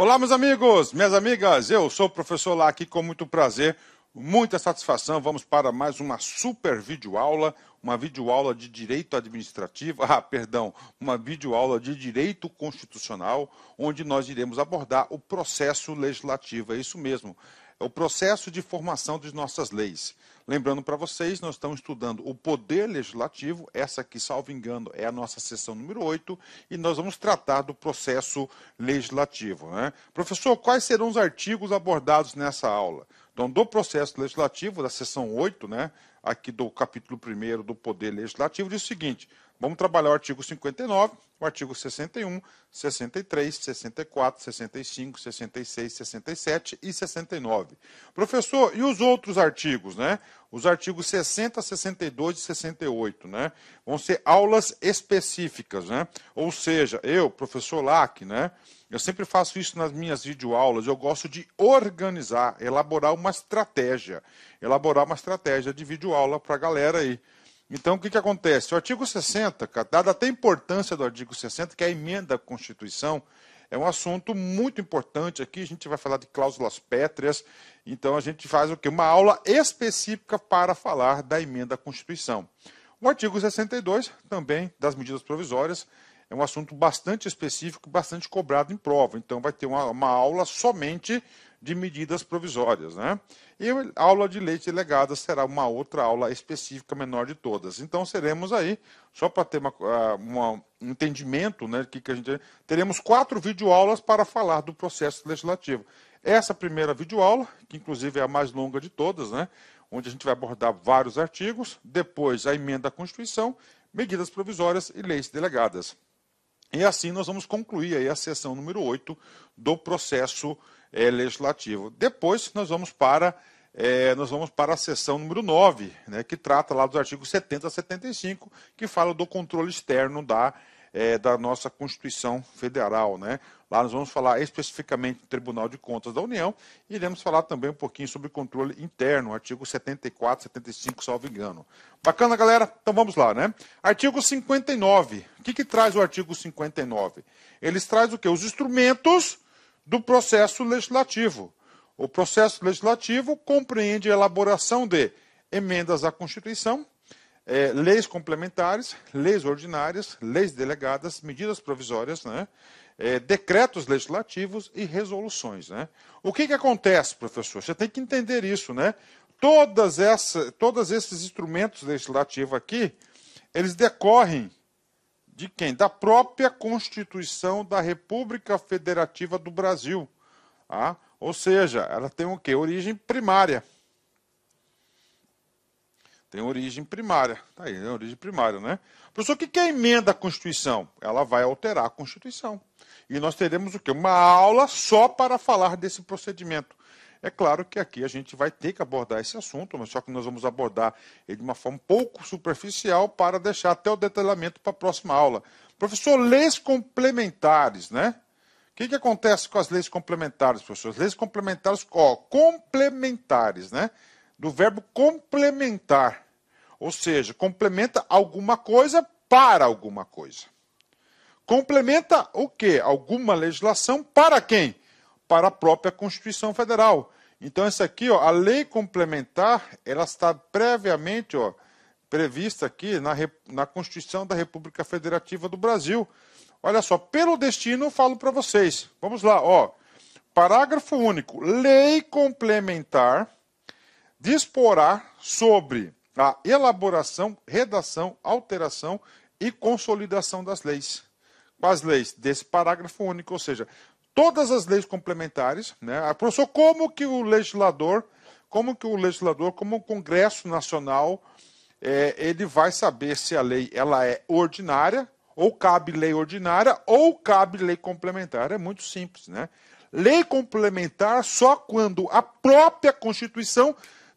Olá, meus amigos, minhas amigas, eu sou o professor Lá aqui com muito prazer, muita satisfação. Vamos para mais uma super videoaula, uma videoaula de direito administrativo, ah, perdão, uma videoaula de direito constitucional, onde nós iremos abordar o processo legislativo, é isso mesmo, é o processo de formação das nossas leis. Lembrando para vocês, nós estamos estudando o poder legislativo, essa aqui, salvo engano, é a nossa sessão número 8, e nós vamos tratar do processo legislativo. Né? Professor, quais serão os artigos abordados nessa aula? Então, do processo legislativo, da sessão 8, né, aqui do capítulo 1 do Poder Legislativo, diz o seguinte: Vamos trabalhar o artigo 59, o artigo 61, 63, 64, 65, 66, 67 e 69. Professor, e os outros artigos, né? Os artigos 60, 62 e 68, né? Vão ser aulas específicas, né? Ou seja, eu, professor Lack, né? Eu sempre faço isso nas minhas videoaulas. Eu gosto de organizar, elaborar uma estratégia. Elaborar uma estratégia de videoaula para a galera aí. Então, o que, que acontece? O artigo 60, dada até a importância do artigo 60, que é a emenda à Constituição, é um assunto muito importante aqui. A gente vai falar de cláusulas pétreas. Então, a gente faz o quê? Uma aula específica para falar da emenda à Constituição. O artigo 62, também das medidas provisórias, é um assunto bastante específico, bastante cobrado em prova. Então, vai ter uma, uma aula somente de medidas provisórias. Né? E a aula de leis delegadas será uma outra aula específica menor de todas. Então, seremos aí, só para ter uma, ah, uma, um entendimento né, que, que a gente. Teremos quatro videoaulas para falar do processo legislativo. Essa primeira videoaula, que inclusive é a mais longa de todas, né, onde a gente vai abordar vários artigos, depois a emenda à Constituição, medidas provisórias e leis delegadas. E assim nós vamos concluir aí a sessão número 8 do processo legislativo é, legislativo. Depois nós vamos para é, nós vamos para a sessão número 9, né, que trata lá dos artigos 70 a 75, que fala do controle externo da, é, da nossa Constituição Federal. Né? Lá nós vamos falar especificamente do Tribunal de Contas da União e iremos falar também um pouquinho sobre controle interno, artigo 74, 75, salvo engano. Bacana, galera? Então vamos lá, né? Artigo 59. O que, que traz o artigo 59? Eles traz o que? Os instrumentos do processo legislativo. O processo legislativo compreende a elaboração de emendas à Constituição, é, leis complementares, leis ordinárias, leis delegadas, medidas provisórias, né? É, decretos legislativos e resoluções. Né? O que, que acontece, professor? Você tem que entender isso, né? Todas essa, todos esses instrumentos legislativos aqui, eles decorrem de quem? Da própria Constituição da República Federativa do Brasil. Tá? Ou seja, ela tem o quê? Origem primária. Tem origem primária. Tá aí, é origem primária, né? Professor, o que é a emenda à Constituição? Ela vai alterar a Constituição. E nós teremos o quê? Uma aula só para falar desse procedimento. É claro que aqui a gente vai ter que abordar esse assunto, mas só que nós vamos abordar ele de uma forma um pouco superficial para deixar até o detalhamento para a próxima aula. Professor, leis complementares, né? O que, que acontece com as leis complementares, professor? As leis complementares, ó, complementares, né? Do verbo complementar. Ou seja, complementa alguma coisa para alguma coisa. Complementa o quê? Alguma legislação para quem? para a própria Constituição Federal. Então, isso aqui, ó, a lei complementar, ela está previamente ó, prevista aqui na, na Constituição da República Federativa do Brasil. Olha só, pelo destino eu falo para vocês. Vamos lá, ó. Parágrafo único. Lei complementar disporá sobre a elaboração, redação, alteração e consolidação das leis. Quais leis? Desse parágrafo único, ou seja, todas as leis complementares, né? Ah, professor, como que o legislador, como que o legislador, como o Congresso Nacional, é, ele vai saber se a lei ela é ordinária, ou cabe lei ordinária, ou cabe lei complementar. É muito simples, né? Lei complementar só quando a própria Constituição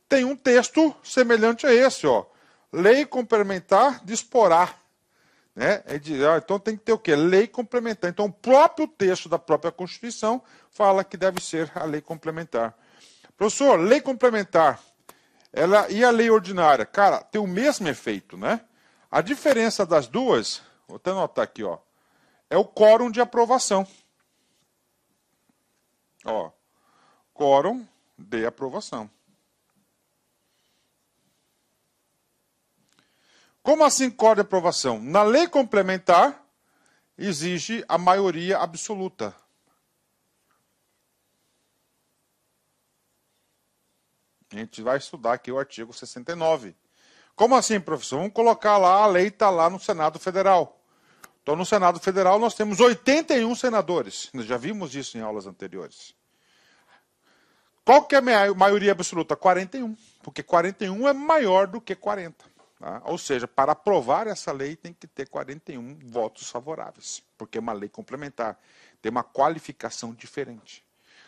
tem um texto semelhante a esse, ó. Lei complementar disporá né? É ah, então tem que ter o quê? Lei complementar. Então, o próprio texto da própria Constituição fala que deve ser a lei complementar. Professor, lei complementar ela e a lei ordinária, cara, tem o mesmo efeito, né? A diferença das duas, vou até anotar aqui, ó, é o quórum de aprovação. Ó, quórum de aprovação. Como assim corda é de aprovação? Na lei complementar, exige a maioria absoluta. A gente vai estudar aqui o artigo 69. Como assim, professor? Vamos colocar lá, a lei está lá no Senado Federal. Então, no Senado Federal, nós temos 81 senadores. Nós já vimos isso em aulas anteriores. Qual que é a maioria absoluta? 41. Porque 41 é maior do que 40. Tá? Ou seja, para aprovar essa lei tem que ter 41 votos favoráveis, porque é uma lei complementar, tem uma qualificação diferente.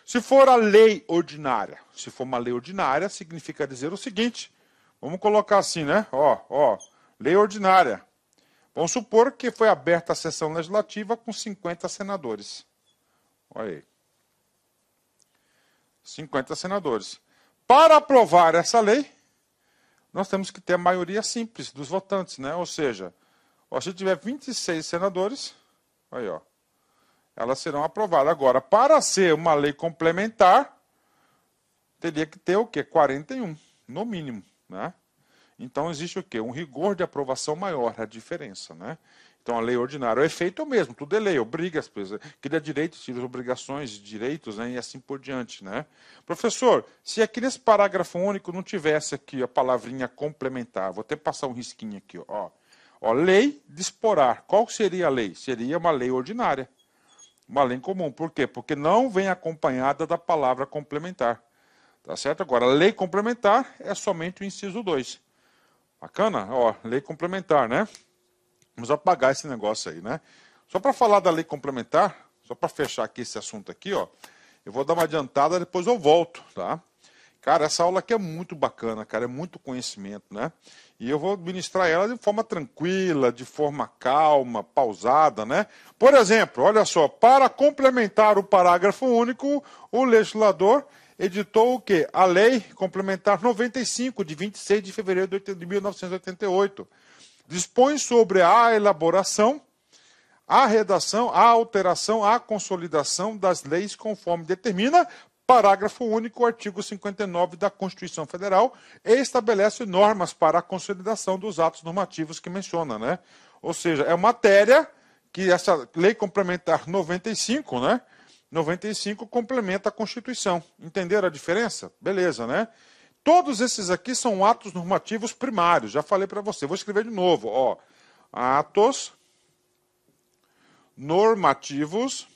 Se for a lei ordinária, se for uma lei ordinária, significa dizer o seguinte: vamos colocar assim, né? Ó, ó, lei ordinária. Vamos supor que foi aberta a sessão legislativa com 50 senadores. Olha aí. 50 senadores. Para aprovar essa lei, nós temos que ter a maioria simples dos votantes, né? Ou seja, ó, se tiver 26 senadores, aí ó, elas serão aprovadas. Agora, para ser uma lei complementar, teria que ter o quê? 41, no mínimo, né? Então existe o quê? Um rigor de aprovação maior, a diferença, né? Então, a lei ordinária, o efeito é o mesmo, tudo é lei, obriga as pessoas, cria direitos, tira obrigações, direitos, né, e assim por diante. Né? Professor, se aqui nesse parágrafo único não tivesse aqui a palavrinha complementar, vou até passar um risquinho aqui, ó. ó lei disporá. Qual seria a lei? Seria uma lei ordinária, uma lei comum. Por quê? Porque não vem acompanhada da palavra complementar. Tá certo? Agora, lei complementar é somente o inciso 2. Bacana? Ó, lei complementar, né? Vamos apagar esse negócio aí, né? Só para falar da lei complementar, só para fechar aqui esse assunto aqui, ó. Eu vou dar uma adiantada, depois eu volto, tá? Cara, essa aula aqui é muito bacana, cara, é muito conhecimento, né? E eu vou ministrar ela de forma tranquila, de forma calma, pausada, né? Por exemplo, olha só, para complementar o parágrafo único, o legislador editou o quê? A Lei Complementar 95, de 26 de fevereiro de 1988 dispõe sobre a elaboração, a redação, a alteração, a consolidação das leis conforme determina parágrafo único, artigo 59 da Constituição Federal, e estabelece normas para a consolidação dos atos normativos que menciona, né? Ou seja, é uma matéria que essa lei complementar 95, né? 95 complementa a Constituição. Entenderam a diferença? Beleza, né? Todos esses aqui são atos normativos primários. Já falei para você. Vou escrever de novo. Ó, atos normativos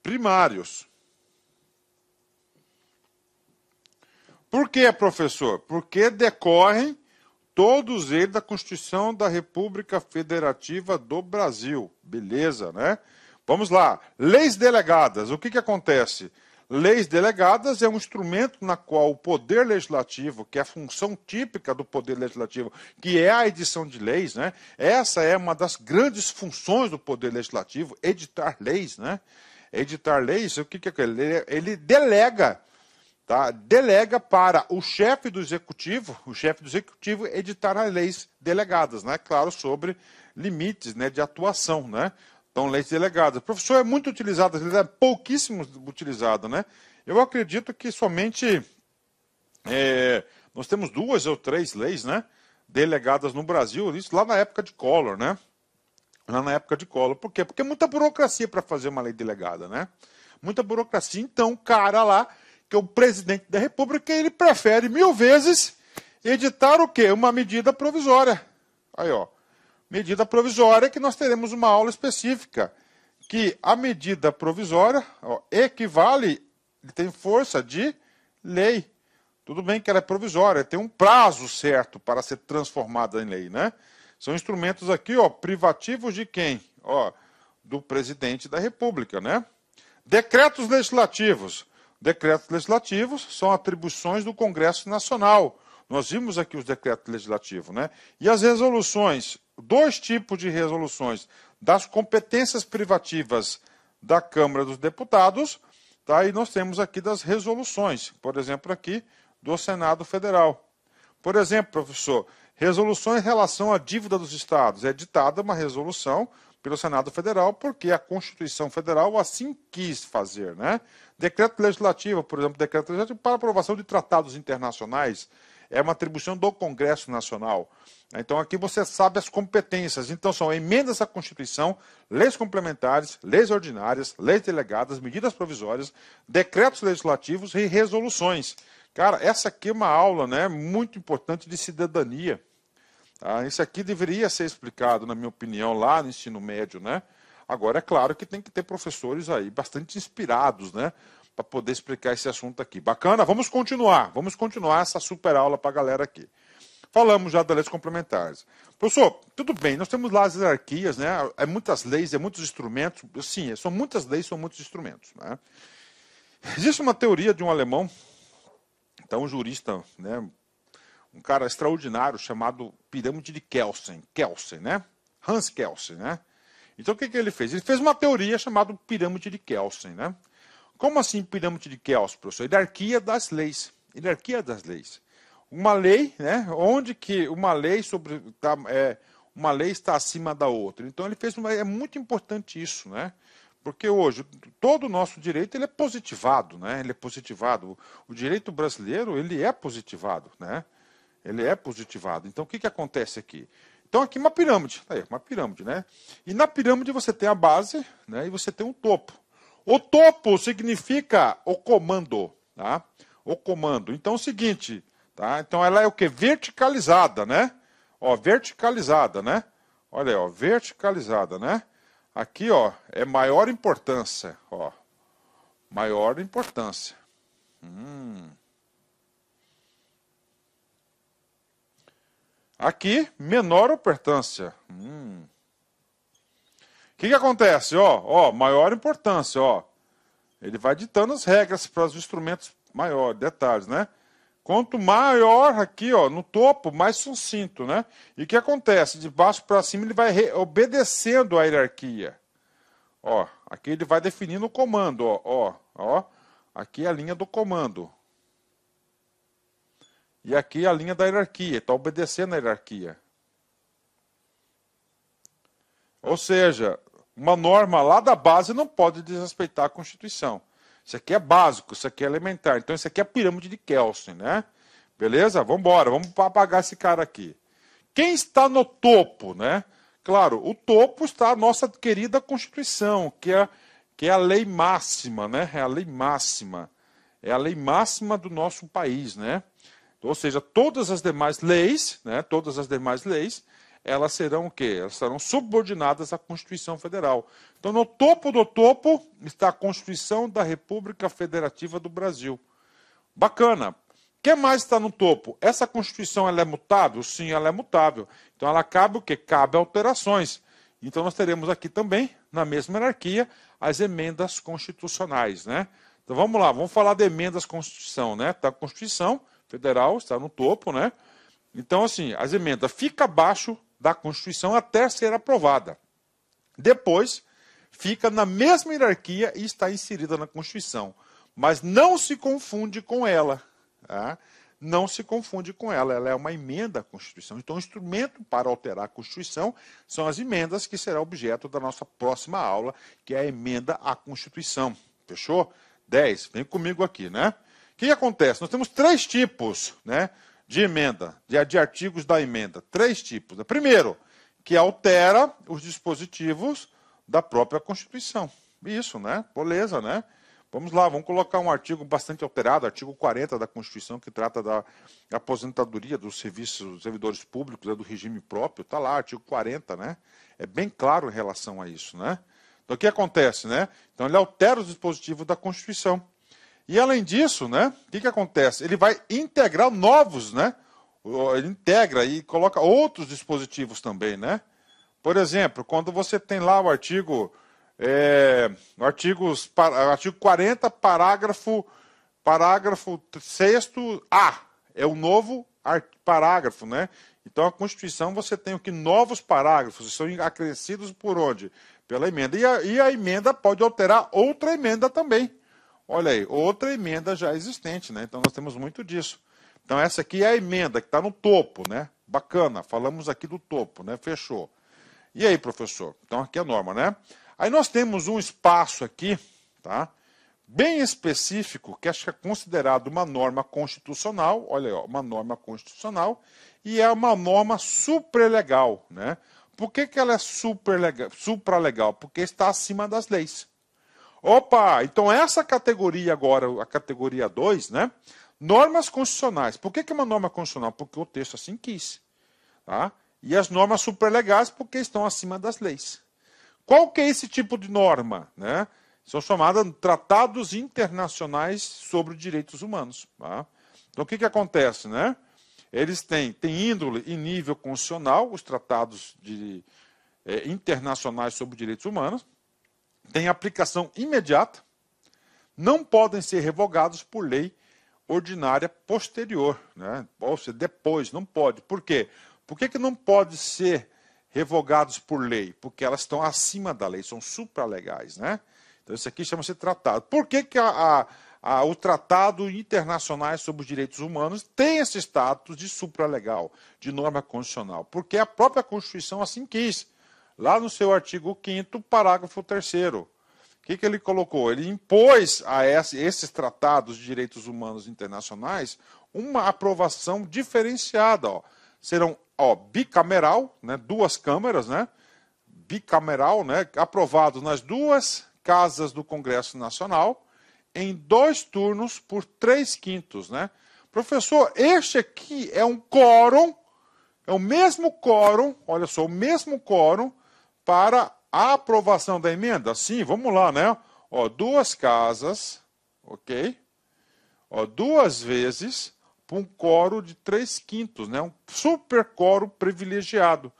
primários. Por que, professor? Porque decorrem todos eles da Constituição da República Federativa do Brasil. Beleza, né? Vamos lá. Leis delegadas. O que, que acontece? Acontece Leis delegadas é um instrumento na qual o poder legislativo, que é a função típica do poder legislativo, que é a edição de leis, né? Essa é uma das grandes funções do poder legislativo, editar leis, né? Editar leis, o que que é? Ele, ele delega, tá? Delega para o chefe do executivo, o chefe do executivo editar as leis delegadas, né? Claro, sobre limites, né, de atuação, né? Então, leis delegadas. Professor é muito utilizado, é pouquíssimo utilizado, né? Eu acredito que somente é, nós temos duas ou três leis, né? Delegadas no Brasil, isso lá na época de Collor, né? Lá na época de Collor. Por quê? Porque é muita burocracia para fazer uma lei delegada, né? Muita burocracia. Então, o cara lá, que é o presidente da República, ele prefere mil vezes editar o quê? Uma medida provisória. Aí, ó medida provisória, que nós teremos uma aula específica, que a medida provisória ó, equivale, tem força de lei. Tudo bem que ela é provisória, tem um prazo certo para ser transformada em lei, né? São instrumentos aqui, ó, privativos de quem? Ó, do presidente da República, né? Decretos legislativos. Decretos legislativos são atribuições do Congresso Nacional. Nós vimos aqui os decretos legislativos, né? E as resoluções dois tipos de resoluções: das competências privativas da Câmara dos Deputados, tá? e nós temos aqui das resoluções, por exemplo, aqui do Senado Federal. Por exemplo, professor, resoluções em relação à dívida dos estados. É ditada uma resolução pelo Senado Federal, porque a Constituição Federal assim quis fazer. Né? Decreto legislativo, por exemplo, decreto legislativo para aprovação de tratados internacionais é uma atribuição do Congresso Nacional. Então aqui você sabe as competências. Então são emendas à Constituição, leis complementares, leis ordinárias, leis delegadas, medidas provisórias, decretos legislativos e resoluções. Cara, essa aqui é uma aula né, muito importante de cidadania. Ah, isso aqui deveria ser explicado, na minha opinião, lá no ensino médio, né? Agora, é claro que tem que ter professores aí bastante inspirados, né? para poder explicar esse assunto aqui. Bacana? Vamos continuar. Vamos continuar essa super aula para a galera aqui. Falamos já das leis complementares. Professor, tudo bem, nós temos lá as hierarquias, né? É muitas leis, é muitos instrumentos. Sim, são muitas leis, são muitos instrumentos. Né? Existe uma teoria de um alemão, então um jurista, né? um cara extraordinário chamado Pirâmide de Kelsen, Kelsen, né? Hans Kelsen, né? Então o que, que ele fez? Ele fez uma teoria chamada Pirâmide de Kelsen, né? Como assim pirâmide de Kells, professor? Hierarquia das leis. Hierarquia das leis. Uma lei, né? Onde que uma lei sobre tá, é, uma lei está acima da outra. Então ele fez uma, é muito importante isso, né? Porque hoje todo o nosso direito ele é positivado, né? Ele é positivado. O direito brasileiro ele é positivado, né? Ele é positivado. Então o que, que acontece aqui? Então aqui uma pirâmide, tá aí, uma pirâmide, né? E na pirâmide você tem a base, né? E você tem um topo. O topo significa o comando, tá? O comando. Então, é o seguinte, tá? Então, ela é o que? Verticalizada, né? Ó, verticalizada, né? Olha aí, ó, verticalizada, né? Aqui, ó, é maior importância, ó. Maior importância. Hum. Aqui, menor importância. Hum que, que acontece? Ó, ó, maior importância, ó. Ele vai ditando as regras para os instrumentos maiores, detalhes, né? Quanto maior aqui, ó, no topo, mais sucinto, né? E o que acontece? De baixo para cima ele vai obedecendo a hierarquia. Ó, aqui ele vai definindo o comando, ó, ó, ó. Aqui é a linha do comando. E aqui é a linha da hierarquia, está obedecendo a hierarquia. Ou seja, uma norma lá da base não pode desrespeitar a Constituição. Isso aqui é básico, isso aqui é elementar. Então, isso aqui é a pirâmide de Kelsen, né? Beleza? Vamos embora, vamos apagar esse cara aqui. Quem está no topo, né? Claro, o topo está a nossa querida Constituição, que é, que é a lei máxima, né? É a lei máxima. É a lei máxima do nosso país, né? Ou seja, todas as demais leis, né? Todas as demais leis elas serão o quê? Elas serão subordinadas à Constituição Federal. Então, no topo do topo está a Constituição da República Federativa do Brasil. Bacana. O que mais está no topo? Essa Constituição ela é mutável? Sim, ela é mutável. Então, ela cabe o quê? Cabe alterações. Então, nós teremos aqui também, na mesma hierarquia, as emendas constitucionais, né? Então, vamos lá, vamos falar de emendas à Constituição, né? Está a Constituição Federal está no topo, né? Então, assim, as emendas fica abaixo da Constituição até ser aprovada. Depois, fica na mesma hierarquia e está inserida na Constituição, mas não se confunde com ela. Tá? Não se confunde com ela, ela é uma emenda à Constituição. Então, o instrumento para alterar a Constituição são as emendas, que será objeto da nossa próxima aula, que é a emenda à Constituição. Fechou? 10. Vem comigo aqui, né? O que acontece? Nós temos três tipos, né? de emenda, de, de artigos da emenda. Três tipos. Primeiro, que altera os dispositivos da própria Constituição. Isso, né? Beleza, né? Vamos lá, vamos colocar um artigo bastante alterado, artigo 40 da Constituição, que trata da aposentadoria dos serviços, dos servidores públicos, é do regime próprio. Está lá, artigo 40, né? É bem claro em relação a isso, né? Então, o que acontece, né? Então, ele altera os dispositivos da Constituição. E além disso, né, o que, que acontece? Ele vai integrar novos, né? Ele integra e coloca outros dispositivos também, né? Por exemplo, quando você tem lá o artigo, é, artigos, para, artigo 40, parágrafo, parágrafo 6 A, é o novo parágrafo, né? Então, a Constituição, você tem o que novos parágrafos, são acrescidos por onde? Pela emenda. E a, e a emenda pode alterar outra emenda também. Olha aí, outra emenda já existente, né? Então nós temos muito disso. Então essa aqui é a emenda que está no topo, né? Bacana, falamos aqui do topo, né? Fechou. E aí, professor? Então aqui é a norma, né? Aí nós temos um espaço aqui, tá? Bem específico, que acho que é considerado uma norma constitucional, olha aí, ó, uma norma constitucional, e é uma norma supralegal, né? Por que, que ela é super legal, supralegal? Porque está acima das leis. Opa, então essa categoria agora, a categoria 2, né? Normas constitucionais. Por que, que é uma norma constitucional? Porque o texto assim quis. Tá? E as normas superlegais porque estão acima das leis. Qual que é esse tipo de norma? Né? São chamadas tratados internacionais sobre direitos humanos. Tá? Então o que, que acontece? Né? Eles têm, têm índole e nível constitucional, os tratados de, eh, internacionais sobre direitos humanos têm aplicação imediata, não podem ser revogados por lei ordinária posterior, né? ou seja, depois, não pode. Por quê? Por que, que não pode ser revogados por lei? Porque elas estão acima da lei, são supralegais. Né? Então, isso aqui chama-se tratado. Por que, que a, a, a, o Tratado Internacional sobre os Direitos Humanos tem esse status de supralegal, de norma constitucional? Porque a própria Constituição assim quis. Lá no seu artigo 5 parágrafo 3 o que, que ele colocou? Ele impôs a esses tratados de direitos humanos internacionais uma aprovação diferenciada. Ó. Serão ó, bicameral, né, duas câmaras, né, bicameral, né, aprovado nas duas casas do Congresso Nacional, em dois turnos por três quintos. Né? Professor, este aqui é um quórum, é o mesmo quórum, olha só, o mesmo quórum para a aprovação da emenda? Sim, vamos lá, né? Ó, duas casas, ok? Ó, duas vezes para um coro de três quintos, né? um super coro privilegiado.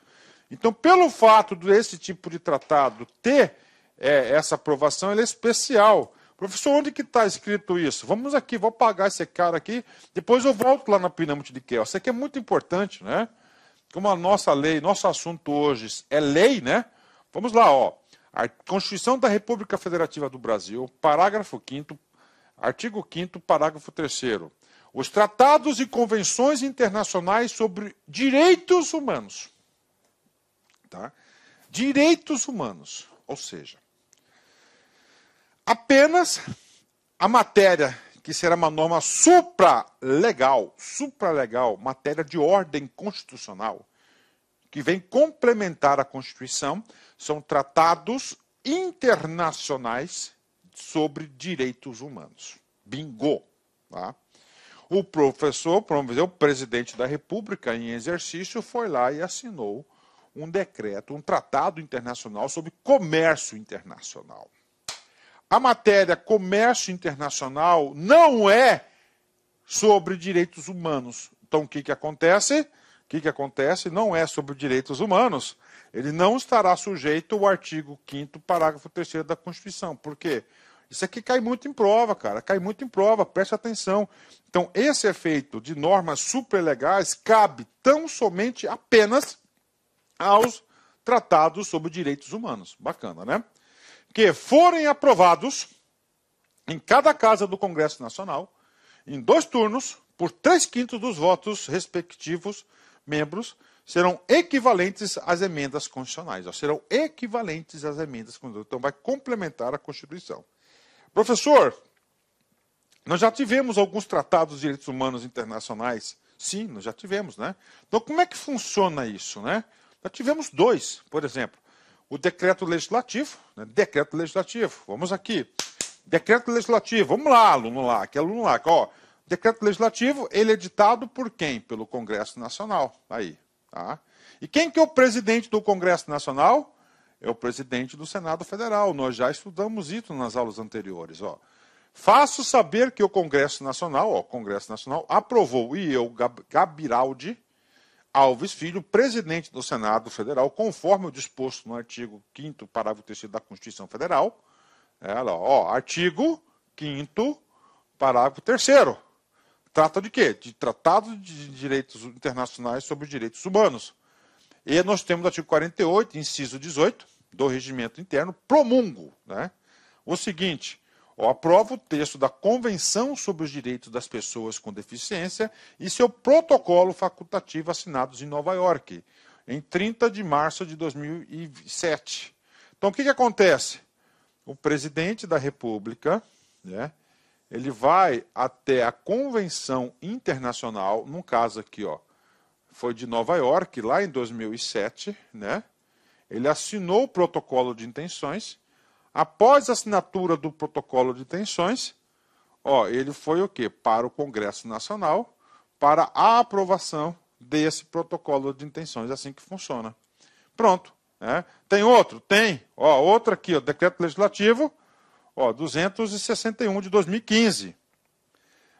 Então, pelo fato desse tipo de tratado ter é, essa aprovação, ele é especial. Professor, onde que está escrito isso? Vamos aqui, vou pagar esse cara aqui, depois eu volto lá na pirâmide de Kell. Isso aqui é muito importante, né? Como a nossa lei, nosso assunto hoje é lei, né? Vamos lá, ó. A Constituição da República Federativa do Brasil, parágrafo 5 artigo 5 parágrafo 3 Os tratados e convenções internacionais sobre direitos humanos. Tá? Direitos humanos, ou seja, apenas a matéria que será uma norma supralegal, supralegal, matéria de ordem constitucional, que vem complementar a Constituição, são tratados internacionais sobre direitos humanos. Bingo! Tá? O professor, vamos dizer, o presidente da República em exercício, foi lá e assinou um decreto, um tratado internacional sobre comércio internacional. A matéria comércio internacional não é sobre direitos humanos. Então, o que, que acontece? que, que acontece? Não é sobre direitos humanos, ele não estará sujeito ao artigo 5 parágrafo 3 da Constituição. Por quê? Isso aqui cai muito em prova, cara. Cai muito em prova, preste atenção. Então, esse efeito de normas superlegais cabe tão somente apenas aos tratados sobre direitos humanos. Bacana, né? Que forem aprovados em cada casa do Congresso Nacional, em dois turnos, por três quintos dos votos respectivos membros serão equivalentes às emendas constitucionais. Ó, serão equivalentes às emendas constitucionais. Então, vai complementar a Constituição. Professor, nós já tivemos alguns tratados de direitos humanos internacionais. Sim, nós já tivemos, né? Então, como é que funciona isso, né? Nós tivemos dois, por exemplo. O decreto legislativo, né? decreto legislativo, vamos aqui. Decreto legislativo, vamos lá, aluno lá, que aluno lá, ó, Decreto legislativo, ele é ditado por quem? Pelo Congresso Nacional. Aí, tá? E quem que é o presidente do Congresso Nacional? É o presidente do Senado Federal. Nós já estudamos isso nas aulas anteriores. Ó. Faço saber que o Congresso Nacional, ó, Congresso Nacional, aprovou e eu, Gabiraldi Alves Filho, presidente do Senado Federal, conforme o disposto no artigo 5 parágrafo 3 da Constituição Federal. Ela, ó, artigo 5 parágrafo 3 trata de quê? De Tratado de Direitos Internacionais sobre os Direitos Humanos. E nós temos o artigo 48, inciso 18, do Regimento Interno, promungo né? o seguinte. Eu aprovo o texto da Convenção sobre os Direitos das Pessoas com Deficiência e seu protocolo facultativo assinados em Nova York, em 30 de março de 2007. Então, o que, que acontece? O presidente da República, né, ele vai até a convenção internacional, num caso aqui, ó, foi de Nova York, lá em 2007, né? Ele assinou o protocolo de intenções. Após a assinatura do protocolo de intenções, ó, ele foi o quê? Para o Congresso Nacional, para a aprovação desse protocolo de intenções, assim que funciona. Pronto, né? Tem outro? Tem. Ó, outro aqui, ó, decreto legislativo Ó, 261 de 2015.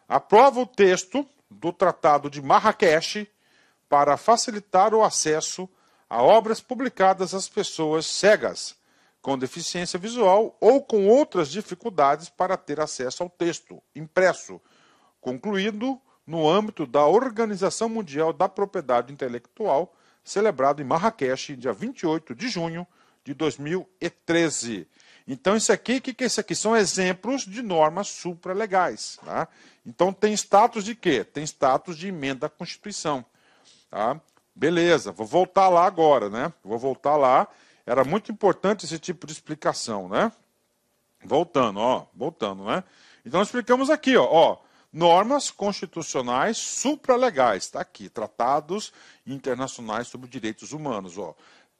Aprova o texto do Tratado de Marrakech para facilitar o acesso a obras publicadas às pessoas cegas, com deficiência visual ou com outras dificuldades para ter acesso ao texto impresso, concluído no âmbito da Organização Mundial da Propriedade Intelectual, celebrado em Marrakech, dia 28 de junho de 2013. Então, isso aqui, o que, que é isso aqui? São exemplos de normas supralegais. Tá? Então, tem status de quê? Tem status de emenda à Constituição. Tá? Beleza, vou voltar lá agora, né? Vou voltar lá. Era muito importante esse tipo de explicação, né? Voltando, ó, voltando, né? Então, explicamos aqui, ó, ó normas constitucionais supralegais, está aqui, tratados internacionais sobre direitos humanos, ó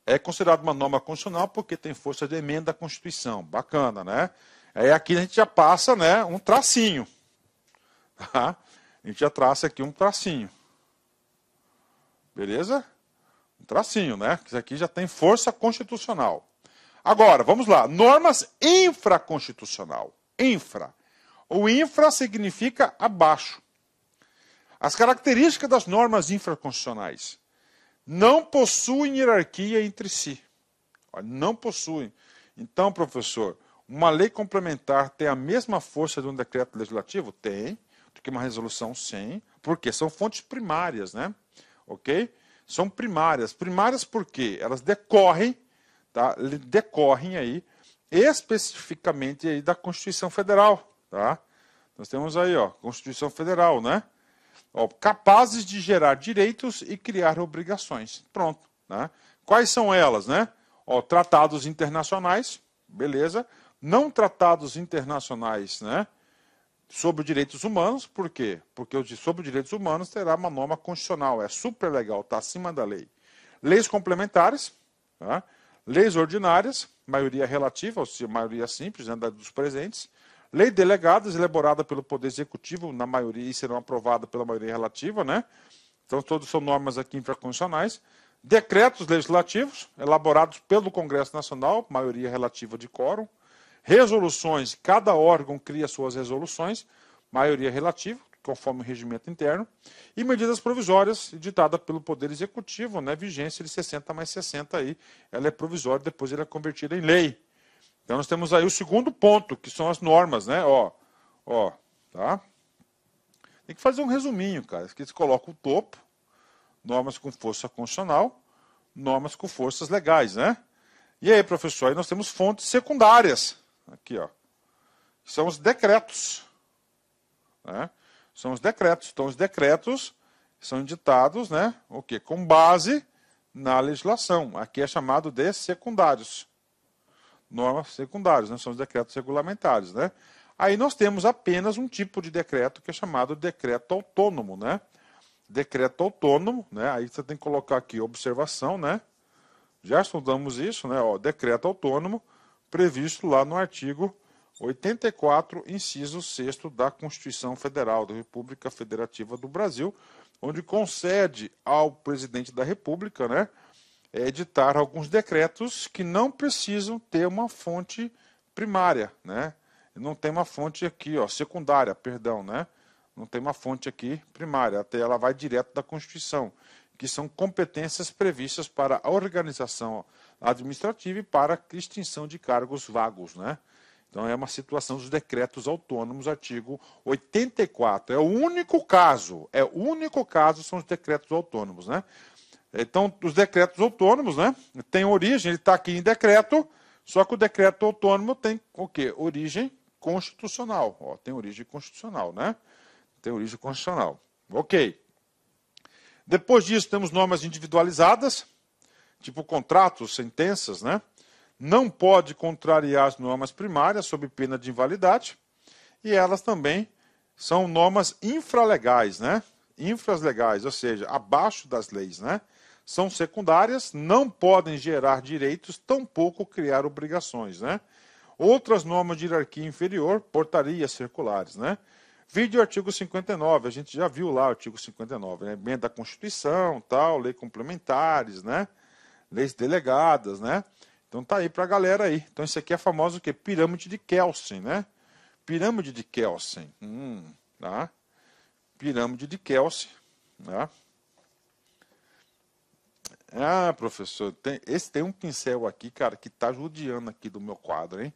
é considerado uma norma constitucional porque tem força de emenda à Constituição. Bacana, né? Aí aqui a gente já passa né, um tracinho. Tá? A gente já traça aqui um tracinho. Beleza? Um tracinho, né? Isso aqui já tem força constitucional. Agora, vamos lá. Normas infraconstitucional. Infra. O infra significa abaixo. As características das normas infraconstitucionais não possuem hierarquia entre si. Não possuem. Então, professor, uma lei complementar tem a mesma força de um decreto legislativo? Tem. Do que uma resolução? Sim. Porque são fontes primárias, né? Ok? São primárias. Primárias por quê? Elas decorrem, tá? Decorrem aí especificamente aí da Constituição Federal, tá? Nós temos aí, ó, Constituição Federal, né? Ó, capazes de gerar direitos e criar obrigações. Pronto. Né? Quais são elas? Né? Ó, tratados internacionais, beleza. Não tratados internacionais né? sobre direitos humanos, por quê? Porque sobre direitos humanos terá uma norma constitucional, é super legal, está acima da lei. Leis complementares, tá? leis ordinárias, maioria relativa, ou seja, maioria é simples né, dos presentes, Lei delegada elaborada pelo Poder Executivo, na maioria, e serão aprovada pela maioria relativa, né? Então, todos são normas aqui infraconstitucionais. Decretos legislativos, elaborados pelo Congresso Nacional, maioria relativa de quórum. Resoluções, cada órgão cria suas resoluções, maioria relativa, conforme o regimento interno. E medidas provisórias, editada pelo Poder Executivo, né? Vigência de 60 mais 60 aí. Ela é provisória, depois ela é convertida em lei. Então nós temos aí o segundo ponto, que são as normas, né? Ó, ó, tá? Tem que fazer um resuminho, cara. Aqui se coloca o topo, normas com força constitucional, normas com forças legais, né? E aí, professor, aí nós temos fontes secundárias. Aqui, ó. São os decretos. Né? São os decretos. Então, os decretos são ditados, né? O quê? Com base na legislação. Aqui é chamado de secundários normas secundárias, né? são os decretos regulamentares. Né? Aí nós temos apenas um tipo de decreto que é chamado decreto autônomo. Né? Decreto autônomo, né? aí você tem que colocar aqui observação, né? já estudamos isso, né? Ó, decreto autônomo previsto lá no artigo 84, inciso 6 da Constituição Federal da República Federativa do Brasil, onde concede ao presidente da República, né, é editar alguns decretos que não precisam ter uma fonte primária, né? Não tem uma fonte aqui, ó, secundária, perdão, né? Não tem uma fonte aqui primária, até ela vai direto da Constituição, que são competências previstas para a organização administrativa e para a extinção de cargos vagos, né? Então é uma situação dos decretos autônomos, artigo 84. É o único caso, é o único caso são os decretos autônomos, né? Então, os decretos autônomos, né? Tem origem, ele está aqui em decreto, só que o decreto autônomo tem o quê? Origem constitucional. Ó, tem origem constitucional, né? Tem origem constitucional. Ok. Depois disso, temos normas individualizadas, tipo contratos, sentenças, né? Não pode contrariar as normas primárias sob pena de invalidade. E elas também são normas infralegais, né? Infras legais, ou seja, abaixo das leis, né? são secundárias, não podem gerar direitos, tampouco criar obrigações, né? Outras normas de hierarquia inferior, portarias circulares, né? Vídeo artigo 59, a gente já viu lá o artigo 59, né? Emenda da Constituição, tal, lei complementares, né? Leis delegadas, né? Então tá aí pra galera aí. Então isso aqui é famoso o quê? Pirâmide de Kelsen, né? Pirâmide de Kelsen. Hum, tá? Pirâmide de Kelsen, né? Tá? Ah, professor, tem, esse tem um pincel aqui, cara, que tá judiando aqui do meu quadro, hein?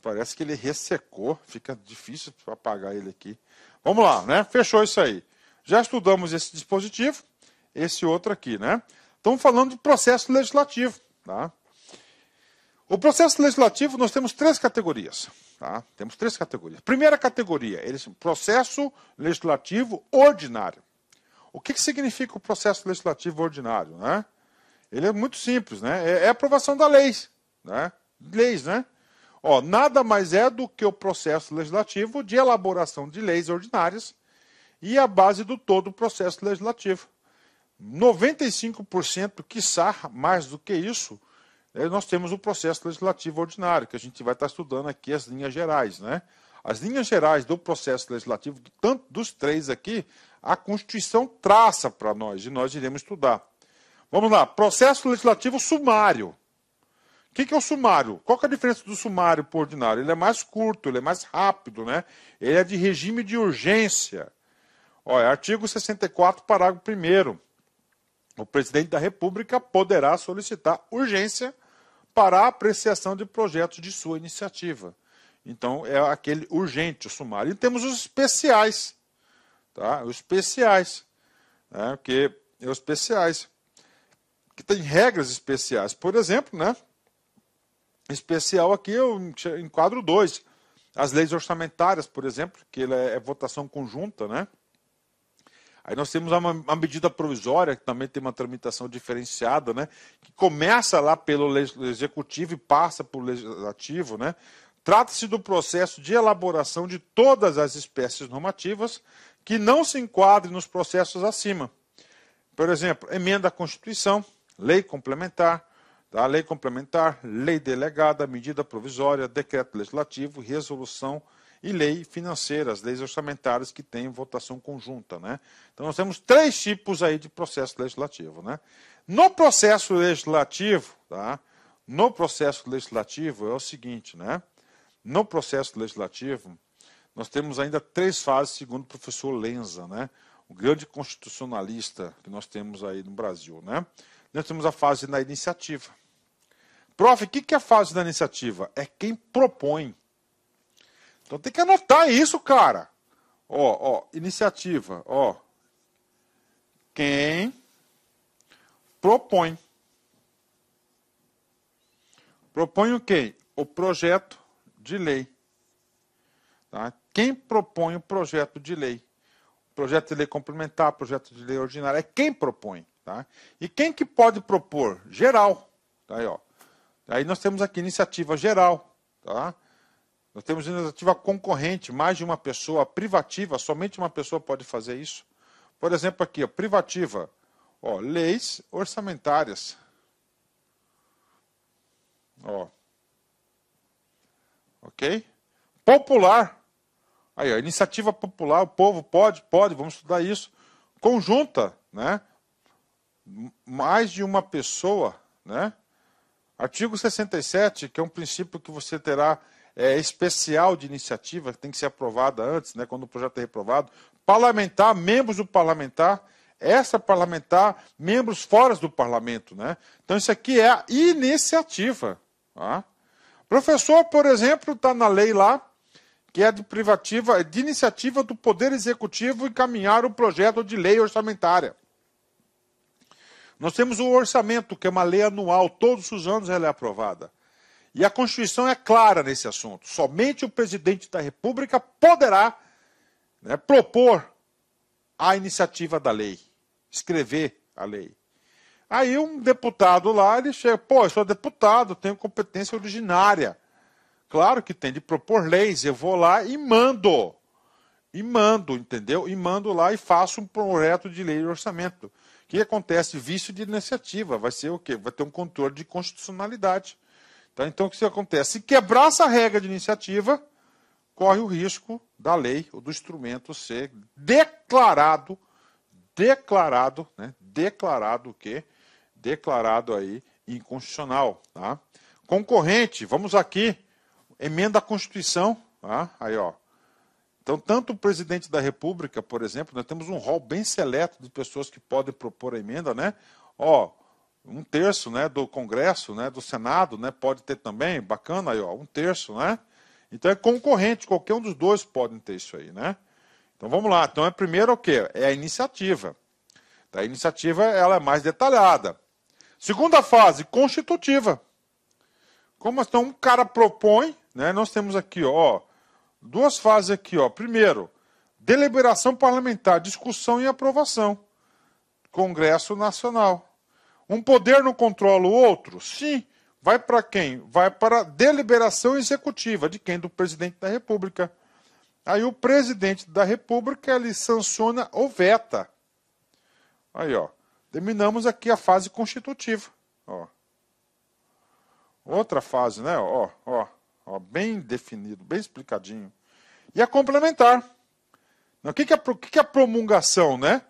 Parece que ele ressecou, fica difícil apagar ele aqui. Vamos lá, né? Fechou isso aí. Já estudamos esse dispositivo, esse outro aqui, né? Estamos falando de processo legislativo, tá? O processo legislativo nós temos três categorias, tá? Temos três categorias. Primeira categoria, ele processo legislativo ordinário. O que, que significa o processo legislativo ordinário? Né? Ele é muito simples, né? É, é aprovação da lei. Né? Leis, né? Ó, nada mais é do que o processo legislativo de elaboração de leis ordinárias e a base do todo o processo legislativo. 95%, quiçá mais do que isso, eh, nós temos o processo legislativo ordinário, que a gente vai estar estudando aqui as linhas gerais. Né? As linhas gerais do processo legislativo, tanto dos três aqui, a Constituição traça para nós, e nós iremos estudar. Vamos lá, processo legislativo sumário. O que, que, é o sumário? Qual é a diferença do sumário para o ordinário? Ele é mais curto, ele é mais rápido, né? Ele é de regime de urgência. Olha, artigo 64, parágrafo 1 O presidente da República poderá solicitar urgência para a apreciação de projetos de sua iniciativa. Então, é aquele urgente, o sumário. E temos os especiais tá? os especiais, né? porque é os especiais, que tem regras especiais. Por exemplo, né? especial aqui eu enquadro dois. As leis orçamentárias, por exemplo, que é, é votação conjunta, né? Aí nós temos uma, uma, medida provisória, que também tem uma tramitação diferenciada, né? que começa lá pelo executivo e passa pelo legislativo. Né? Trata-se do processo de elaboração de todas as espécies normativas que não se enquadre nos processos acima. Por exemplo, emenda à Constituição, lei complementar, da tá? lei complementar, lei delegada, medida provisória, decreto legislativo, resolução e lei financeira, as leis orçamentárias que têm votação conjunta. Né? Então nós temos três tipos aí de processo legislativo. Né? No processo legislativo, tá? no processo legislativo é o seguinte, né? No processo legislativo, nós temos ainda três fases, segundo o professor Lenza, né? o grande constitucionalista que nós temos aí no Brasil. Né? Nós temos a fase da iniciativa. Prof, o que é a fase da iniciativa? É quem propõe. Então tem que anotar isso, cara. Ó, ó, iniciativa, ó. Quem propõe. Propõe o quê? O projeto de lei. Tá? quem propõe o projeto de lei. Projeto de lei complementar, projeto de lei ordinária, é quem propõe. Tá? E quem que pode propor? Geral. Tá aí, ó. aí nós temos aqui iniciativa geral. Tá? Nós temos iniciativa concorrente, mais de uma pessoa, privativa, somente uma pessoa pode fazer isso. Por exemplo, aqui, ó, privativa, ó, leis orçamentárias. Ó. Ok? Popular. Aí, a iniciativa popular, o povo pode, pode, vamos estudar isso. Conjunta, né? Mais de uma pessoa, né? Artigo 67, que é um princípio que você terá é, especial de iniciativa, que tem que ser aprovada antes, né? Quando o projeto é reprovado. Parlamentar, membros do parlamentar, essa parlamentar, membros fora do parlamento, né? Então, isso aqui é a iniciativa. Tá? Professor, por exemplo, está na lei lá, que é de privativa, é de iniciativa do Poder Executivo encaminhar o projeto de lei orçamentária. Nós temos o orçamento, que é uma lei anual, todos os anos ela é aprovada. E a Constituição é clara nesse assunto. Somente o presidente da República poderá né, propor a iniciativa da lei, escrever a lei. Aí um deputado lá, ele chega, pô, eu sou deputado, tenho competência originária. Claro que tem de propor leis. Eu vou lá e mando. E mando, entendeu? E mando lá e faço um projeto de lei de orçamento. O que acontece? Vício de iniciativa. Vai ser o quê? Vai ter um controle de constitucionalidade. Tá? Então, o que acontece? Se quebrar essa regra de iniciativa, corre o risco da lei ou do instrumento ser declarado, declarado, né? Declarado o quê? Declarado aí inconstitucional, tá? Concorrente, vamos aqui Emenda à Constituição. Tá? aí, ó. Então, tanto o presidente da República, por exemplo, nós temos um rol bem seleto de pessoas que podem propor a emenda, né? Ó, um terço, né, do Congresso, né, do Senado, né, pode ter também, bacana aí, ó, um terço, né? Então é concorrente, qualquer um dos dois podem ter isso aí, né? Então vamos lá. Então é primeiro o quê? É a iniciativa. Tá, a iniciativa ela é mais detalhada. Segunda fase, constitutiva. Como então um cara propõe, né? Nós temos aqui, ó, duas fases aqui, ó. Primeiro, deliberação parlamentar, discussão e aprovação. Congresso Nacional. Um poder não controla o outro? Sim. Vai para quem? Vai para deliberação executiva, de quem? Do presidente da República. Aí o presidente da República ele sanciona ou veta. Aí, ó. Terminamos aqui a fase constitutiva. Ó. Outra fase, né? Ó, ó ó, bem definido, bem explicadinho. E a é complementar. O que, que, é, que, que é a promulgação, né?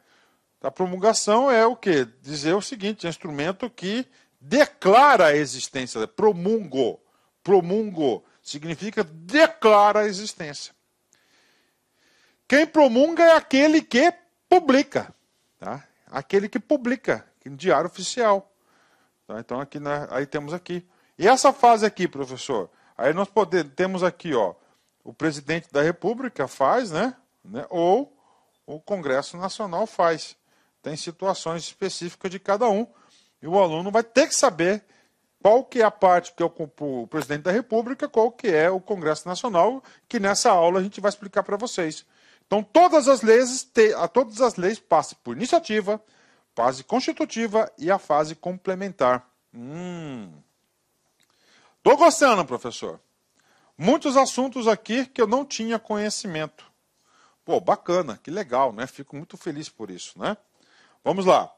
A promulgação é o quê? Dizer o seguinte, é um instrumento que declara a existência, é Promungo, promungo significa declara a existência. Quem promulga é aquele que publica, tá? Aquele que publica em diário oficial. Tá? Então aqui, né? aí temos aqui. E essa fase aqui, professor, Aí nós podemos, temos aqui, ó, o presidente da República faz, né? né ou o Congresso Nacional faz. Tem situações específicas de cada um. E o aluno vai ter que saber qual que é a parte que ocupa o, presidente da República, qual que é o Congresso Nacional, que nessa aula a gente vai explicar para vocês. Então, todas as leis, a todas as leis passam por iniciativa, fase constitutiva e a fase complementar. Hum. Estou gostando, professor. Muitos assuntos aqui que eu não tinha conhecimento. Pô, bacana, que legal, né? Fico muito feliz por isso, né? Vamos lá.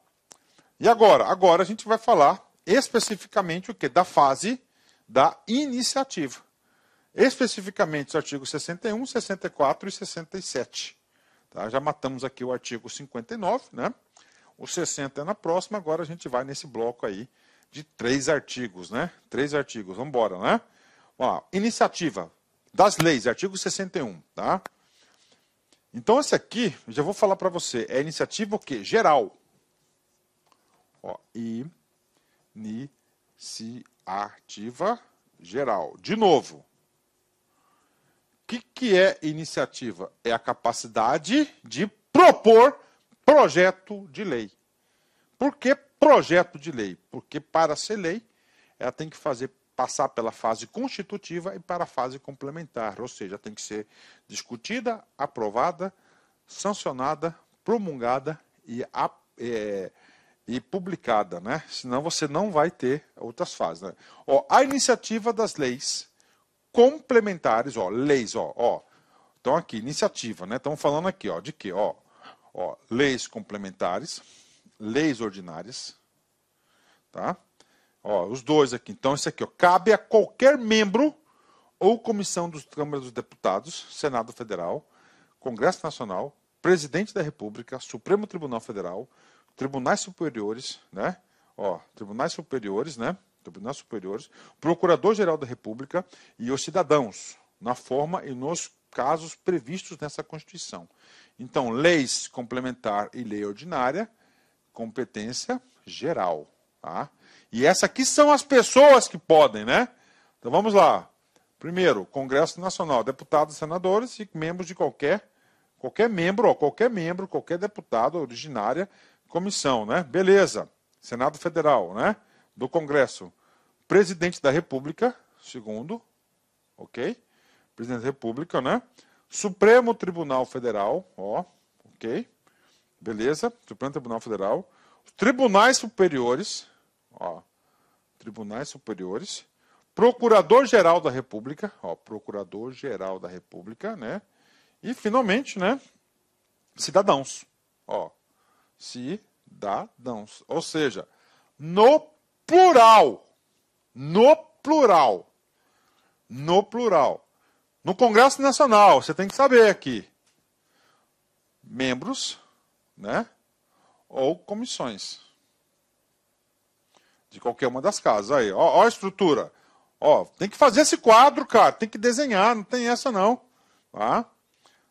E agora? Agora a gente vai falar especificamente o que? Da fase da iniciativa. Especificamente os artigos 61, 64 e 67. Tá? Já matamos aqui o artigo 59, né? O 60 é na próxima, agora a gente vai nesse bloco aí de três artigos, né? Três artigos, vamos embora, né? Vamos lá. Iniciativa das leis, artigo 61, tá? Então, esse aqui, já vou falar para você, é iniciativa o quê? Geral. Ó, iniciativa geral. De novo. O que, que é iniciativa? É a capacidade de propor projeto de lei. Por que projeto de lei, porque para ser lei, ela tem que fazer passar pela fase constitutiva e para a fase complementar, ou seja, tem que ser discutida, aprovada, sancionada, promulgada e, é, e publicada, né? Senão você não vai ter outras fases. Né? Ó, a iniciativa das leis complementares, ó, leis, ó, ó. Então aqui iniciativa, né? Estamos falando aqui, ó, de que, ó, ó, leis complementares leis ordinárias. Tá? Ó, os dois aqui. Então, esse aqui, ó, cabe a qualquer membro ou comissão dos Câmara dos Deputados, Senado Federal, Congresso Nacional, Presidente da República, Supremo Tribunal Federal, Tribunais Superiores, né? Ó, Tribunais Superiores, né? Tribunais Superiores, Procurador-Geral da República e os cidadãos, na forma e nos casos previstos nessa Constituição. Então, leis complementar e lei ordinária, competência geral. Tá? E essa aqui são as pessoas que podem, né? Então vamos lá. Primeiro, Congresso Nacional, deputados, senadores e membros de qualquer qualquer membro, ó, qualquer membro, qualquer deputado originária comissão, né? Beleza. Senado Federal, né? Do Congresso, presidente da República, segundo, ok? Presidente da República, né? Supremo Tribunal Federal, ó, ok? Beleza, Supremo Tribunal Federal. Os tribunais superiores, ó, tribunais superiores. Procurador-Geral da República, ó, Procurador-Geral da República, né? E, finalmente, né? Cidadãos, ó, cidadãos. Ou seja, no plural, no plural, no plural. No Congresso Nacional, você tem que saber aqui. Membros né? ou comissões. De qualquer uma das casas. Aí, ó, ó a estrutura. Ó, tem que fazer esse quadro, cara. Tem que desenhar, não tem essa não. Tá?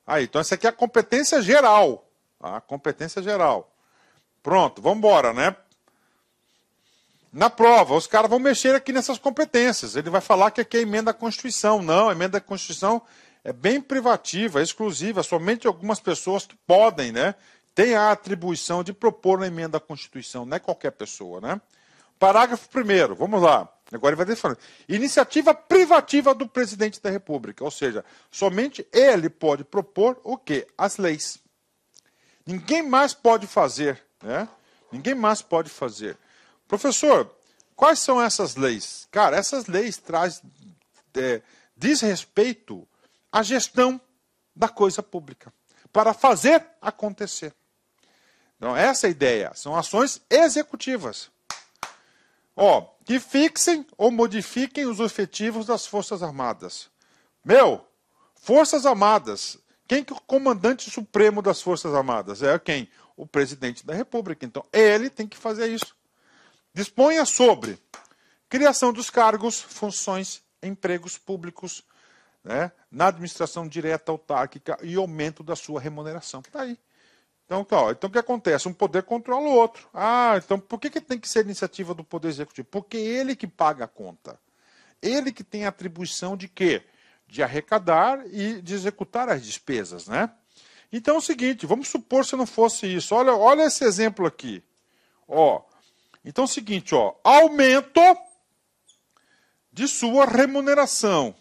Aí, então essa aqui é a competência geral. Tá? Competência geral. Pronto, vamos embora, né? Na prova, os caras vão mexer aqui nessas competências. Ele vai falar que aqui é emenda à Constituição. Não, a emenda à Constituição é bem privativa, é exclusiva, somente algumas pessoas que podem, né? tem a atribuição de propor na emenda à Constituição, não é qualquer pessoa, né? Parágrafo 1 vamos lá. Agora ele vai definir. Iniciativa privativa do presidente da República, ou seja, somente ele pode propor o quê? As leis. Ninguém mais pode fazer, né? Ninguém mais pode fazer. Professor, quais são essas leis? Cara, essas leis trazem é, respeito à gestão da coisa pública para fazer acontecer. Então, essa é a ideia. São ações executivas. Ó, que fixem ou modifiquem os efetivos das Forças Armadas. Meu, Forças Armadas. Quem que é o comandante supremo das Forças Armadas? É quem? O presidente da República. Então, ele tem que fazer isso. Disponha sobre criação dos cargos, funções, empregos públicos, né, na administração direta autárquica e aumento da sua remuneração. Está aí. Então, tá, então o que acontece? Um poder controla o outro. Ah, então por que, que tem que ser iniciativa do poder executivo? Porque ele que paga a conta. Ele que tem a atribuição de quê? De arrecadar e de executar as despesas, né? Então é o seguinte, vamos supor se não fosse isso. Olha, olha esse exemplo aqui. Ó, então é o seguinte, ó, aumento de sua remuneração.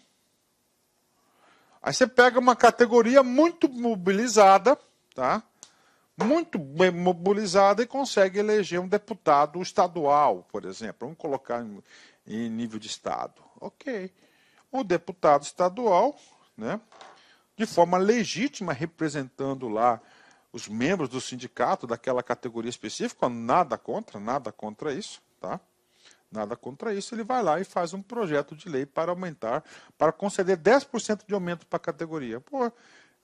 Aí você pega uma categoria muito mobilizada, tá? muito bem mobilizada e consegue eleger um deputado estadual, por exemplo. Vamos colocar em, nível de Estado. Ok. O deputado estadual, né, de forma legítima, representando lá os membros do sindicato daquela categoria específica, nada contra, nada contra isso, tá? Nada contra isso, ele vai lá e faz um projeto de lei para aumentar, para conceder 10% de aumento para a categoria. Porra.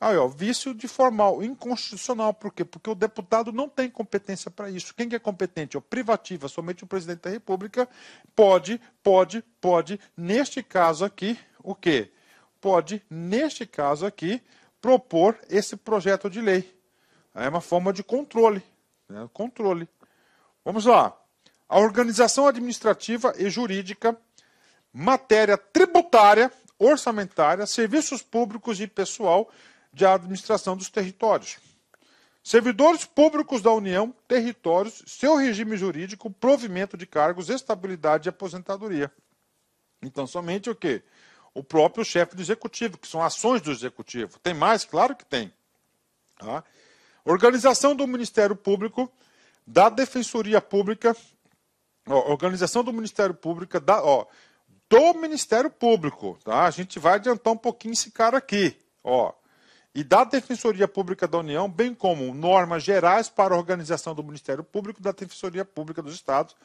Aí, ó, vício de formal, inconstitucional. Por quê? Porque o deputado não tem competência para isso. Quem é competente? É o privativa, somente o presidente da República pode, pode, pode, neste caso aqui, o quê? Pode, neste caso aqui, propor esse projeto de lei. É uma forma de controle. Né? Controle. Vamos lá. A organização administrativa e jurídica, matéria tributária, orçamentária, serviços públicos e pessoal de administração dos territórios. Servidores públicos da União, territórios, seu regime jurídico, provimento de cargos, estabilidade e aposentadoria. Então, somente o quê? O próprio chefe do executivo, que são ações do executivo. Tem mais? Claro que tem. Tá? Organização do Ministério Público, da Defensoria Pública, ó, organização do Ministério Público, da, ó, do Ministério Público. Tá? A gente vai adiantar um pouquinho esse cara aqui. Ó, e da Defensoria Pública da União, bem como normas gerais para a organização do Ministério Público, da Defensoria Pública dos Estados,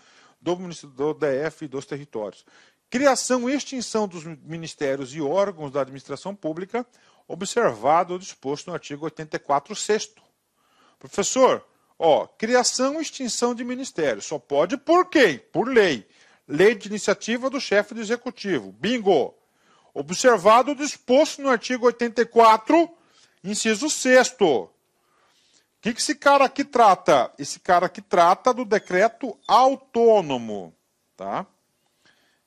do, do DF e dos territórios. Criação e extinção dos ministérios e órgãos da administração pública, observado ou disposto no artigo 84, sexto. Professor, ó, criação e extinção de ministérios só pode por quem? Por lei. Lei de iniciativa do chefe do executivo. Bingo! Observado ou disposto no artigo 84, Inciso sexto. O que, que esse cara aqui trata? Esse cara aqui trata do decreto autônomo, tá?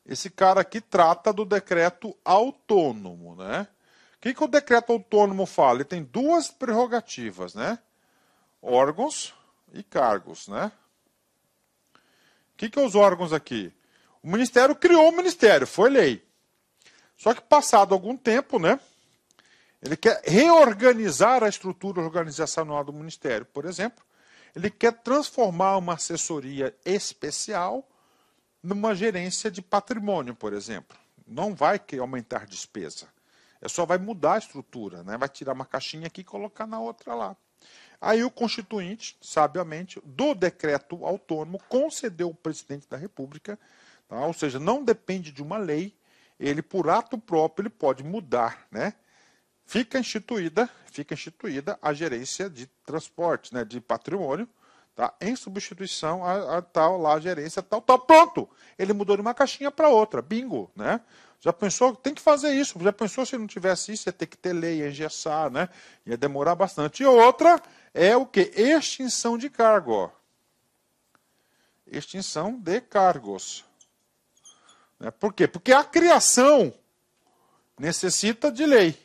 Esse cara aqui trata do decreto autônomo, né? O que, que o decreto autônomo fala? Ele tem duas prerrogativas, né? Órgãos e cargos, né? O que, que é os órgãos aqui? O Ministério criou o Ministério, foi lei. Só que passado algum tempo, né? Ele quer reorganizar a estrutura organizacional do Ministério, por exemplo. Ele quer transformar uma assessoria especial numa gerência de patrimônio, por exemplo. Não vai aumentar despesa. É só vai mudar a estrutura, né? vai tirar uma caixinha aqui e colocar na outra lá. Aí o Constituinte, sabiamente, do decreto autônomo, concedeu ao presidente da República, tá? ou seja, não depende de uma lei, ele, por ato próprio, ele pode mudar, né? fica instituída, fica instituída a gerência de transportes, né, de patrimônio, tá? Em substituição a, a tal lá a gerência tal, tal, tá pronto. Ele mudou de uma caixinha para outra, bingo, né? Já pensou? Tem que fazer isso. Já pensou se não tivesse isso, ia ter que ter lei, ia engessar, né? Ia demorar bastante. E outra é o que? Extinção de cargo. Extinção de cargos. Né? Por quê? Porque a criação necessita de lei.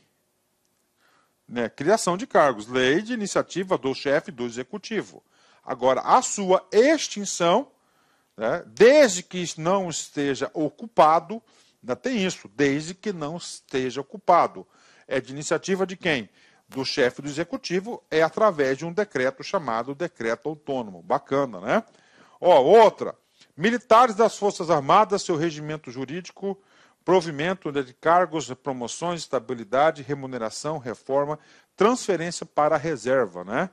Né? Criação de cargos, lei de iniciativa do chefe do executivo. Agora, a sua extinção, né, desde que não esteja ocupado, ainda tem isso, desde que não esteja ocupado. É de iniciativa de quem? Do chefe do executivo, é através de um decreto chamado decreto autônomo. Bacana, né? Ó, outra. Militares das Forças Armadas, seu regimento jurídico provimento de cargos, promoções, estabilidade, remuneração, reforma, transferência para a reserva, né?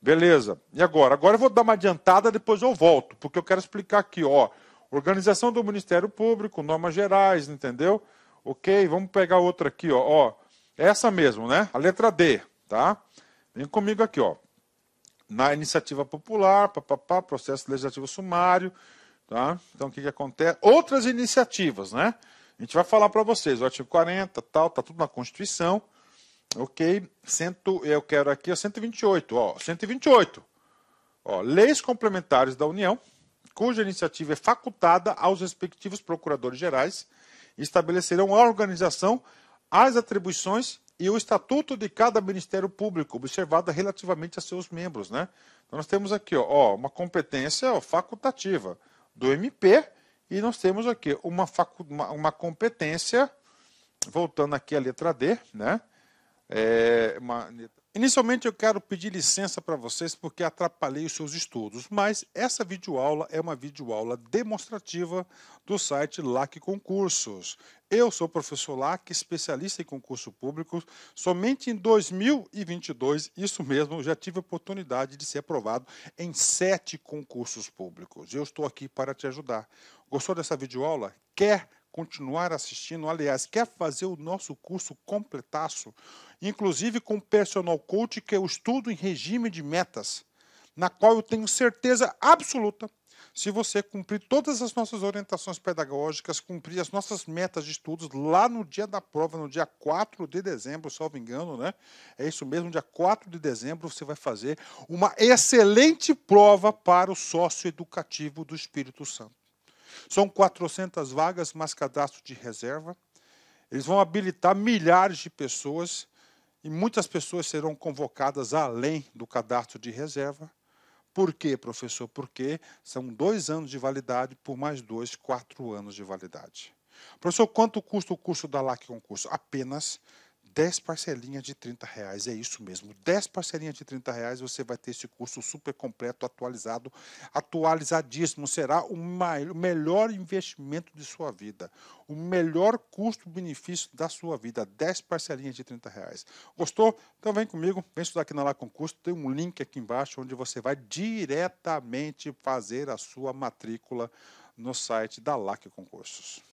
Beleza. E agora? Agora eu vou dar uma adiantada, depois eu volto, porque eu quero explicar aqui, ó, organização do Ministério Público, normas gerais, entendeu? OK, vamos pegar outra aqui, ó, ó, essa mesmo, né? A letra D, tá? Vem comigo aqui, ó. Na iniciativa popular, papapá, processo legislativo sumário, tá? Então o que que acontece? Outras iniciativas, né? gente vai falar para vocês, o artigo 40, tal, tá tudo na Constituição. OK? Cento, eu quero aqui o 128, ó, 128. Ó, leis complementares da União, cuja iniciativa é facultada aos respectivos procuradores gerais, estabelecerão a organização, as atribuições e o estatuto de cada Ministério Público, observada relativamente a seus membros, né? Então nós temos aqui, ó, uma competência facultativa do MP e nós temos aqui uma, facu... uma, uma competência, voltando aqui à letra D, né? É uma... Inicialmente eu quero pedir licença para vocês porque atrapalhei os seus estudos, mas essa videoaula é uma videoaula demonstrativa do site LAC Concursos. Eu sou professor LAC, especialista em concurso público. Somente em 2022, isso mesmo, já tive a oportunidade de ser aprovado em sete concursos públicos. Eu estou aqui para te ajudar. Gostou dessa videoaula? Quer continuar assistindo? Aliás, quer fazer o nosso curso completaço? Inclusive com personal coach, que é o estudo em regime de metas, na qual eu tenho certeza absoluta se você cumprir todas as nossas orientações pedagógicas, cumprir as nossas metas de estudos lá no dia da prova, no dia 4 de dezembro, me engano, né? É isso mesmo, dia 4 de dezembro você vai fazer uma excelente prova para o sócio educativo do Espírito Santo. São 400 vagas mais cadastro de reserva. Eles vão habilitar milhares de pessoas e muitas pessoas serão convocadas além do cadastro de reserva. Por quê, professor? Porque são dois anos de validade por mais dois, quatro anos de validade. Professor, quanto custa o curso da LAC Concurso? Apenas 10 parcelinhas de 30 reais. É isso mesmo. 10 parcelinhas de 30 reais você vai ter esse curso super completo, atualizado, atualizadíssimo. Será o, maior, o melhor investimento de sua vida. O melhor custo-benefício da sua vida. 10 parcelinhas de 30 reais. Gostou? Então vem comigo, vem estudar aqui na Lá Concurso. Tem um link aqui embaixo onde você vai diretamente fazer a sua matrícula no site da LAC Concursos.